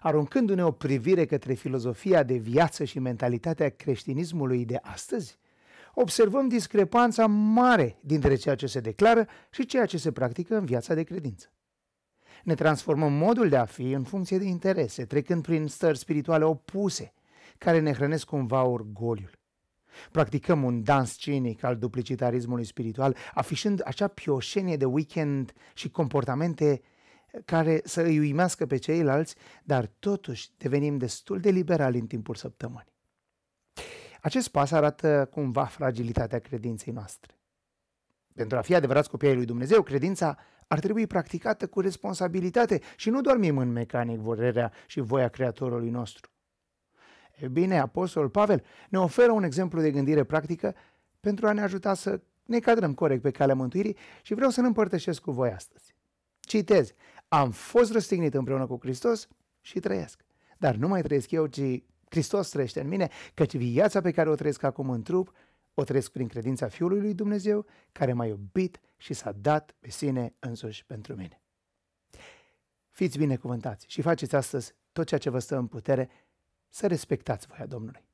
aruncându-ne o privire către filozofia de viață și mentalitatea creștinismului de astăzi, observăm discrepanța mare dintre ceea ce se declară și ceea ce se practică în viața de credință. Ne transformăm modul de a fi în funcție de interese, trecând prin stări spirituale opuse, care ne hrănesc cumva orgoliul. Practicăm un dans cinic al duplicitarismului spiritual, afișând acea pioșenie de weekend și comportamente care să îi uimească pe ceilalți, dar totuși devenim destul de liberali în timpul săptămânii. Acest pas arată cumva fragilitatea credinței noastre. Pentru a fi adevărați copii ai lui Dumnezeu, credința ar trebui practicată cu responsabilitate și nu dormim în mecanic vorerea și voia Creatorului nostru. E bine, Apostol Pavel ne oferă un exemplu de gândire practică pentru a ne ajuta să ne cadrăm corect pe calea mântuirii și vreau să ne împărtășesc cu voi astăzi. Citez, am fost răstignit împreună cu Hristos și trăiesc. Dar nu mai trăiesc eu, ci Hristos trăiește în mine, căci viața pe care o trăiesc acum în trup, o trăiesc prin credința Fiului lui Dumnezeu, care m-a iubit și s-a dat pe sine însuși pentru mine. Fiți binecuvântați și faceți astăzi tot ceea ce vă stă în putere să respectați voia Domnului.